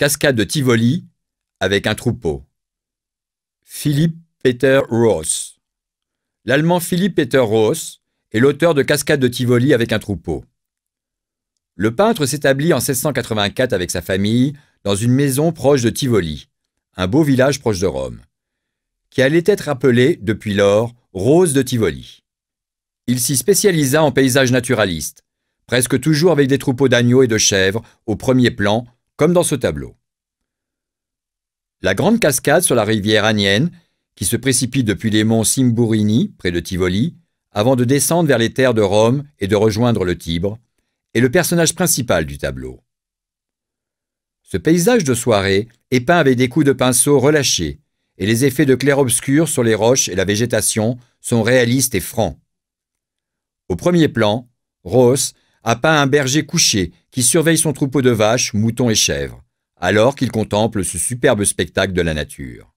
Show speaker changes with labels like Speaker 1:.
Speaker 1: Cascade de Tivoli avec un troupeau. Philippe Peter Ross. L'allemand Philippe Peter Ross est l'auteur de Cascade de Tivoli avec un troupeau. Le peintre s'établit en 1684 avec sa famille dans une maison proche de Tivoli, un beau village proche de Rome, qui allait être appelé depuis lors Rose de Tivoli. Il s'y spécialisa en paysages naturalistes, presque toujours avec des troupeaux d'agneaux et de chèvres au premier plan comme dans ce tableau. La grande cascade sur la rivière Anienne, qui se précipite depuis les monts Simburini, près de Tivoli, avant de descendre vers les terres de Rome et de rejoindre le Tibre, est le personnage principal du tableau. Ce paysage de soirée est peint avec des coups de pinceau relâchés, et les effets de clair-obscur sur les roches et la végétation sont réalistes et francs. Au premier plan, Ross peint un berger couché qui surveille son troupeau de vaches, moutons et chèvres, alors qu'il contemple ce superbe spectacle de la nature.